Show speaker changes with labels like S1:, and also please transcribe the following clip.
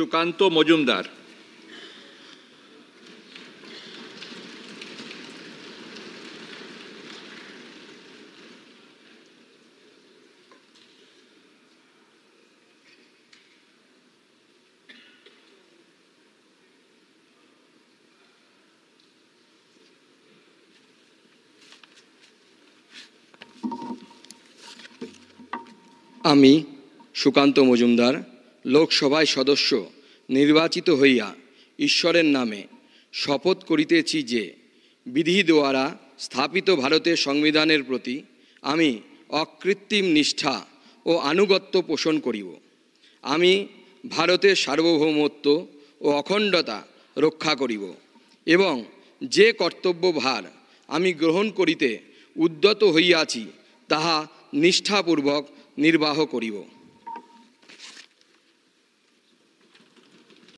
S1: সুকান্ত মজুমদার
S2: আমি সুকান্ত মজুমদার লোকসভায় সদস্য নির্বাচিত হইয়া ঈশ্বরের নামে শপথ করিতেছি যে বিধি দ্বারা স্থাপিত ভারতের সংবিধানের প্রতি আমি অকৃত্রিম নিষ্ঠা ও আনুগত্য পোষণ করিব আমি ভারতের সার্বভৌমত্ব ও অখণ্ডতা রক্ষা করিব এবং যে কর্তব্য ভার আমি গ্রহণ করিতে উদ্যত হইয়াছি তাহা নিষ্ঠাপূর্বক নির্বাহ করিব